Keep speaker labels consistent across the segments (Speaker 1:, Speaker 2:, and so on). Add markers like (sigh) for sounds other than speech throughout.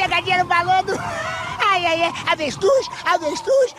Speaker 1: pegadinha no balão do. (laughs) Ai, ai, ai, avestruz, avestruz.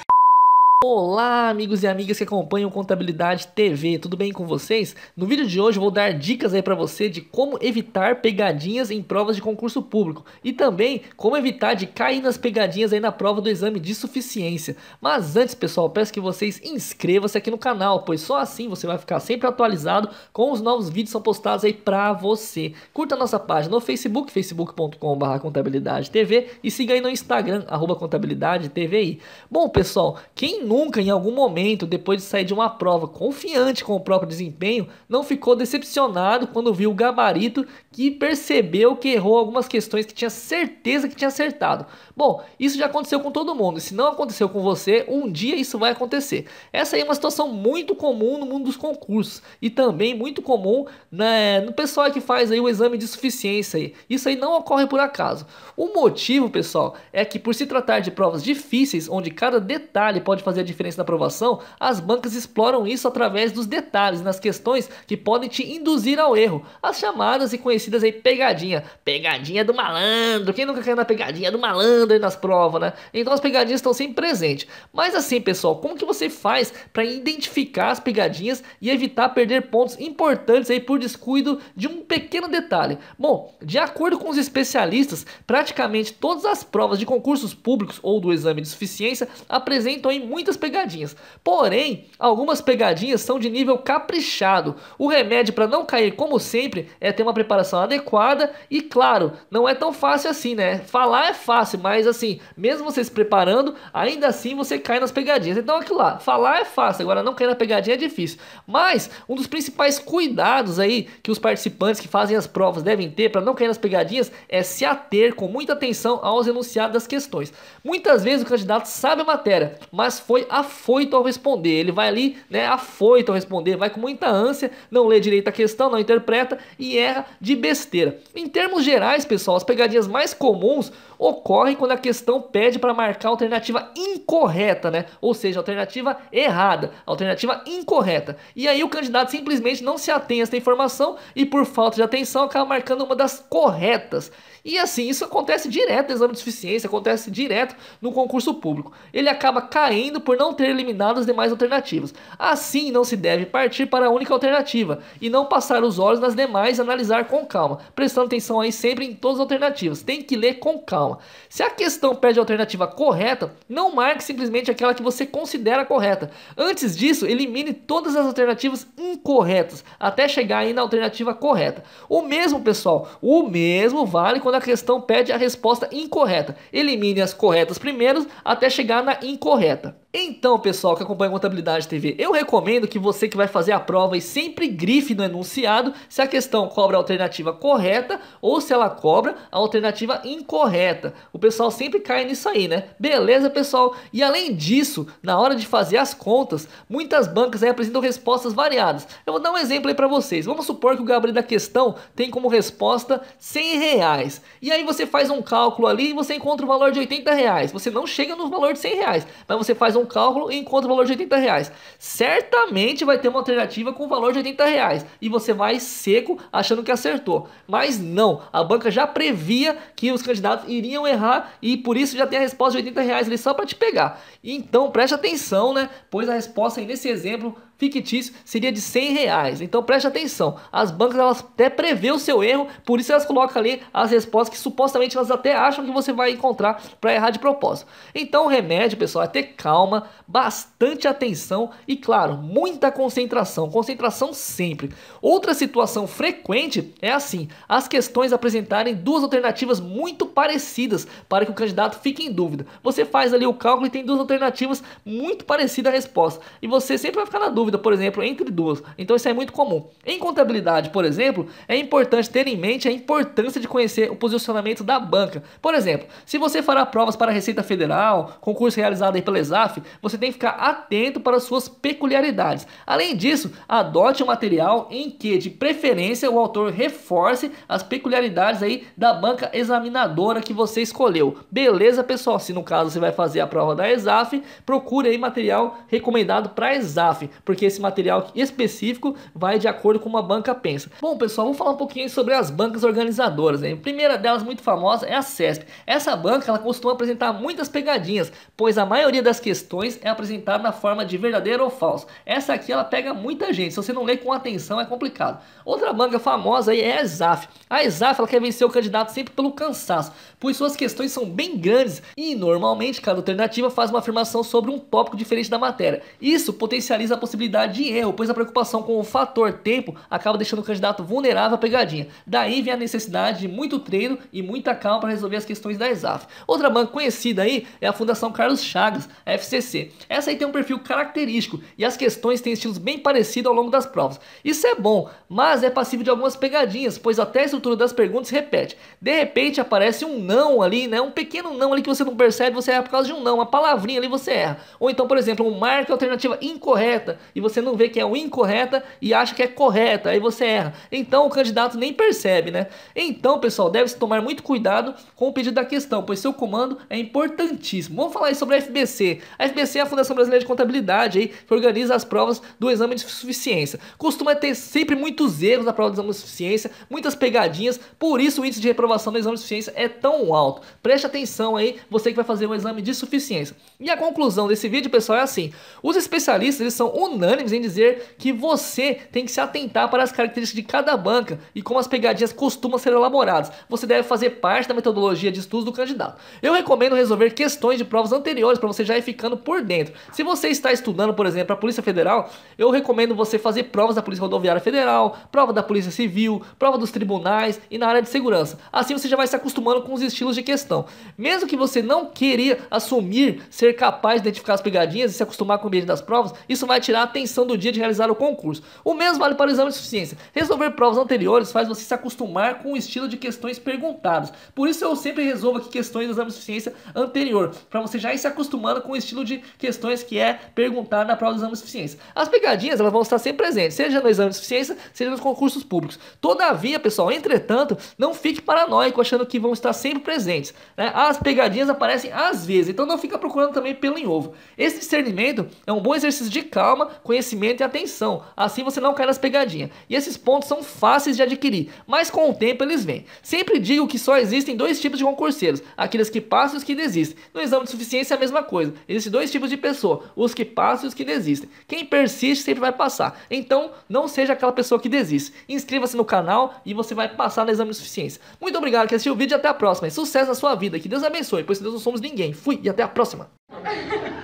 Speaker 1: Olá, amigos e amigas que acompanham Contabilidade TV, tudo bem com vocês? No vídeo de hoje eu vou dar dicas aí para você de como evitar pegadinhas em provas de concurso público e também como evitar de cair nas pegadinhas aí na prova do exame de suficiência. Mas antes, pessoal, peço que vocês inscrevam-se aqui no canal, pois só assim você vai ficar sempre atualizado com os novos vídeos que são postados aí para você. Curta a nossa página no Facebook, facebook.com.br contabilidade TV e siga aí no Instagram, arroba contabilidade TVI. Bom, pessoal, quem nunca, em algum momento, depois de sair de uma prova confiante com o próprio desempenho, não ficou decepcionado quando viu o gabarito que percebeu que errou algumas questões que tinha certeza que tinha acertado? Bom, isso já aconteceu com todo mundo. Se não aconteceu com você, um dia isso vai acontecer. Essa aí é uma situação muito comum no mundo dos concursos e também muito comum né, no pessoal que faz aí o exame de suficiência. Aí. Isso aí não ocorre por acaso. O motivo, pessoal, é que por se tratar de provas difíceis, onde cada detalhe pode fazer fazer a diferença na aprovação, as bancas exploram isso através dos detalhes, nas questões que podem te induzir ao erro. As chamadas e conhecidas aí pegadinha. Pegadinha do malandro. Quem nunca caiu na pegadinha do malandro aí nas provas, né? Então as pegadinhas estão sempre presentes. Mas assim, pessoal, como que você faz para identificar as pegadinhas e evitar perder pontos importantes aí por descuido de um pequeno detalhe? Bom, de acordo com os especialistas, praticamente todas as provas de concursos públicos ou do exame de suficiência apresentam aí muitas muitas pegadinhas. Porém, algumas pegadinhas são de nível caprichado. O remédio para não cair, como sempre, é ter uma preparação adequada e, claro, não é tão fácil assim, né? Falar é fácil, mas assim, mesmo você se preparando, ainda assim você cai nas pegadinhas. Então, aquilo lá, falar é fácil, agora não cair na pegadinha é difícil. Mas um dos principais cuidados aí que os participantes que fazem as provas devem ter para não cair nas pegadinhas é se ater com muita atenção aos enunciados das questões. Muitas vezes o candidato sabe a matéria, mas foi foi afoito ao responder. Ele vai ali, né, afoito ao responder, vai com muita ânsia, não lê direito a questão, não interpreta e erra de besteira. Em termos gerais, pessoal, as pegadinhas mais comuns ocorrem quando a questão pede para marcar a alternativa incorreta, né? Ou seja, alternativa errada, alternativa incorreta. E aí o candidato simplesmente não se atém a esta informação e por falta de atenção acaba marcando uma das corretas. E assim, isso acontece direto no exame de suficiência, acontece direto no concurso público. Ele acaba caindo por não ter eliminado as demais alternativas. Assim, não se deve partir para a única alternativa e não passar os olhos nas demais e analisar com calma, prestando atenção aí sempre em todas as alternativas. Tem que ler com calma. Se a questão pede a alternativa correta, não marque simplesmente aquela que você considera correta. Antes disso, elimine todas as alternativas incorretas até chegar aí na alternativa correta. O mesmo, pessoal, o mesmo vale quando a questão pede a resposta incorreta. Elimine as corretas primeiro até chegar na incorreta. Então, pessoal que acompanha Contabilidade TV, eu recomendo que você que vai fazer a prova e sempre grife no enunciado se a questão cobra a alternativa correta ou se ela cobra a alternativa incorreta. O pessoal sempre cai nisso aí, né? Beleza, pessoal? E além disso, na hora de fazer as contas, muitas bancas aí apresentam respostas variadas. Eu vou dar um exemplo aí para vocês. Vamos supor que o gabarito da questão tem como resposta 100 reais. E aí você faz um cálculo ali e você encontra o valor de 80 reais. Você não chega no valor de 100 reais, mas você faz um um cálculo e encontra o valor de 80 reais. Certamente vai ter uma alternativa com o valor de 80 reais e você vai seco achando que acertou. Mas não, a banca já previa que os candidatos iriam errar e por isso já tem a resposta de 80 reais ali só para te pegar. Então preste atenção, né? Pois a resposta aí nesse exemplo fictício seria de 100 reais. Então preste atenção, as bancas elas até prevê o seu erro, por isso elas colocam ali as respostas que supostamente elas até acham que você vai encontrar para errar de propósito. Então o remédio, pessoal, é ter calma, bastante atenção e, claro, muita concentração. Concentração sempre. Outra situação frequente é assim: as questões apresentarem duas alternativas muito parecidas para que o candidato fique em dúvida. Você faz ali o cálculo e tem duas alternativas muito parecidas a resposta. E você sempre vai ficar na dúvida dúvida, por exemplo, entre duas. Então isso é muito comum. Em contabilidade, por exemplo, é importante ter em mente a importância de conhecer o posicionamento da banca. Por exemplo, se você fará provas para a Receita Federal, concurso realizado aí pela ESAF, você tem que ficar atento para suas peculiaridades. Além disso, adote um material em que, de preferência, o autor reforce as peculiaridades aí da banca examinadora que você escolheu. Beleza, pessoal? Se no caso você vai fazer a prova da ESAF, procure aí material recomendado para a ESAF, porque porque esse material específico vai de acordo com uma banca pensa. Bom, pessoal, vamos falar um pouquinho sobre as bancas organizadoras. A primeira delas, muito famosa, é a CESP. Essa banca ela costuma apresentar muitas pegadinhas, pois a maioria das questões é apresentada na forma de verdadeiro ou falso. Essa aqui ela pega muita gente, se você não lê com atenção é complicado. Outra banca famosa aí é a ESAF. A ESAF ela quer vencer o candidato sempre pelo cansaço, pois suas questões são bem grandes e normalmente cada alternativa faz uma afirmação sobre um tópico diferente da matéria. Isso potencializa a possibilidade possibilidade de erro, pois a preocupação com o fator tempo acaba deixando o candidato vulnerável à pegadinha. Daí vem a necessidade de muito treino e muita calma para resolver as questões da ESAF. Outra banca conhecida aí é a Fundação Carlos Chagas, a FCC. Essa aí tem um perfil característico e as questões têm estilos bem parecidos ao longo das provas. Isso é bom, mas é passível de algumas pegadinhas, pois até a estrutura das perguntas repete. De repente aparece um não ali, né? Um pequeno não ali que você não percebe, você erra por causa de um não, uma palavrinha ali você erra. Ou então, por exemplo, um marca alternativa incorreta e você não vê que é o incorreta e acha que é correta, aí você erra. Então o candidato nem percebe, né? Então, pessoal, deve-se tomar muito cuidado com o pedido da questão, pois seu comando é importantíssimo. Vamos falar aí sobre a FBC. A FBC é a Fundação Brasileira de Contabilidade, aí, que organiza as provas do exame de suficiência. Costuma ter sempre muitos erros na prova do exame de suficiência, muitas pegadinhas, por isso o índice de reprovação no exame de suficiência é tão alto. Preste atenção aí, você que vai fazer um exame de suficiência. E a conclusão desse vídeo, pessoal, é assim: os especialistas eles são unânimes unânimes em dizer que você tem que se atentar para as características de cada banca e como as pegadinhas costumam ser elaboradas. Você deve fazer parte da metodologia de estudos do candidato. Eu recomendo resolver questões de provas anteriores para você já ir ficando por dentro. Se você está estudando, por exemplo, a Polícia Federal, eu recomendo você fazer provas da Polícia Rodoviária Federal, prova da Polícia Civil, prova dos tribunais e na área de segurança. Assim você já vai se acostumando com os estilos de questão. Mesmo que você não queria assumir ser capaz de identificar as pegadinhas e se acostumar com o ambiente das provas, isso vai tirar atenção do dia de realizar o concurso. O mesmo vale para o exame de suficiência. Resolver provas anteriores faz você se acostumar com o estilo de questões perguntadas. Por isso eu sempre resolvo aqui questões do exame de suficiência anterior, para você já ir se acostumando com o estilo de questões que é perguntado na prova do exame de suficiência. As pegadinhas elas vão estar sempre presentes, seja no exame de suficiência, seja nos concursos públicos. Todavia, pessoal, entretanto, não fique paranoico achando que vão estar sempre presentes. Né? As pegadinhas aparecem às vezes, então não fica procurando também pelo em ovo. Esse discernimento é um bom exercício de calma conhecimento e atenção. Assim você não cai nas pegadinhas. E esses pontos são fáceis de adquirir, mas com o tempo eles vêm. Sempre digo que só existem dois tipos de concurseiros: aqueles que passam e os que desistem. No exame de suficiência é a mesma coisa. Existem dois tipos de pessoa: os que passam e os que desistem. Quem persiste sempre vai passar. Então, não seja aquela pessoa que desiste. Inscreva-se no canal e você vai passar no exame de suficiência. Muito obrigado que assistiu o vídeo e até a próxima. E sucesso na sua vida. Que Deus abençoe, pois se Deus não somos ninguém. Fui e até a próxima.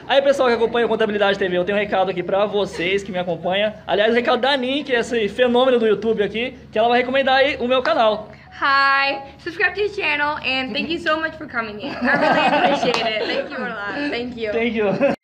Speaker 1: Aí, pessoal que acompanha o Contabilidade TV, eu tenho um recado aqui para vocês que me acompanham. Aliás, o recado da Nin, que é esse fenômeno do YouTube aqui, que ela vai recomendar aí o meu canal. Hi, subscribe to the channel and thank you so much for coming in. I really appreciate it. Thank you a lot. Thank you. Thank you.